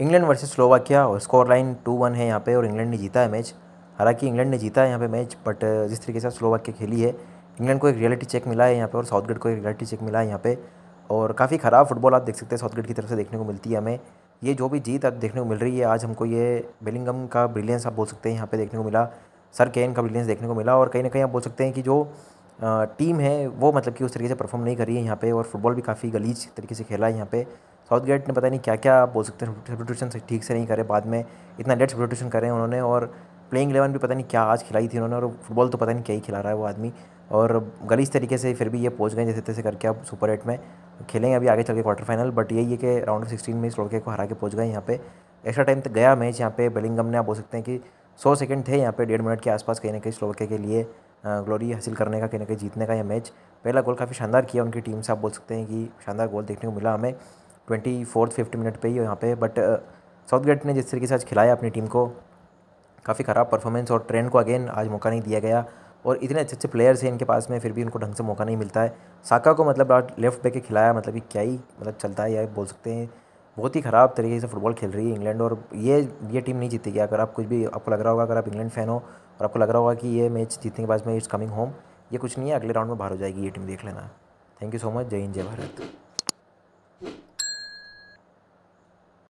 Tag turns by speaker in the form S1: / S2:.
S1: England versus Slovakia और score line two one है यहाँ पे और इंग्लैंड ने जीता है मैच हालांकि इंग्लैंड ने जीता है यहाँ पे मैच बट जिस तरीके से स्लोवाकिया खेली है इंग्लैंड को एक रियलिटी चेक मिला है यहाँ पे और साउथगेट को एक रियलिटी चेक मिला है यहाँ पे और काफ़ी ख़राब फुटबॉल आप देख सकते हैं साउथगेट की तरफ से देखने को मिलती है हमें ये जो भी जीत आप देखने को मिल रही है आज हमको ये बेलिंगम का ब्रिलियंस आप बोल सकते हैं यहाँ पे देखने को मिला सर केन का ब्रिलियंस देखने को मिला और कहीं ना कहीं आप बोल सकते हैं कि जो टीम है वो मतलब कि उस तरीके से परफॉर्म नहीं कर रही है यहाँ पर और फुटबॉल भी काफ़ी गलीज तरीके से खेला है यहाँ पर साउथ गेट ने पता नहीं क्या क्या बोल सकते हैं सब्सटीट्यूशन ठीक से नहीं करे बाद में इतना लेट सब्सटीट्यूशन करें उन्होंने और प्लेइंग एलेवन भी पता नहीं क्या आज खिलाई थी उन्होंने और फुटबॉल तो पता नहीं क्या ही खिला रहा है वो आदमी और गली इस तरीके से फिर भी ये पहुंच गए जैसे तैसे करके अब सुपर एट में खेलेंगे अभी आगे चल के क्वार्टर फाइनल बट यही है कि राउंड ऑफ सिक्सटीन में इस लड़के को हरा के पहुँच गए यहाँ पे एक्स्ट्रा टाइम तो गया मैच यहाँ पे बेलिंगम ने आप बोल सकते हैं कि सौ सेकेंड थे यहाँ पे डेढ़ मिनट के आसपास कहीं ना कहीं लड़के के लिए ग्लोरी हासिल करने का कहीं ना कहीं जीतने का यह मैच पहला गोल काफ़ी शानदार किया उनकी टीम से आप बोल सकते हैं कि शानदार गोल देखने को मिला हमें ट्वेंटी फोर्थ फिफ्टी मिनट पर ही यहाँ पे बट साउथ गेट ने जिस तरीके से आज खिलाया अपनी टीम को काफ़ी ख़राब परफॉर्मेंस और ट्रेंड को अगेन आज मौका नहीं दिया गया और इतने अच्छे अच्छे प्लेयर्स हैं इनके पास में फिर भी उनको ढंग से मौका नहीं मिलता है साका को मतलब आज लेफ्ट बैक के खिलाया मतलब कि क्या ही मतलब चलता है या बोल सकते हैं बहुत ही ख़राब तरीके से फुटबॉल खेल रही है इंग्लैंड और ये ये टीम नहीं जीतेगी अगर आप कुछ भी आपको लग रहा होगा अगर आप इंग्लैंड फ़ैन हो और आपको लग रहा होगा कि ये मैच जीतने के बाद में इट्स कमिंग होम ये कुछ नहीं है अगले राउंड में बाहर हो जाएगी ये टीम देख लेना थैंक यू सो मच जय हिंद जय भारत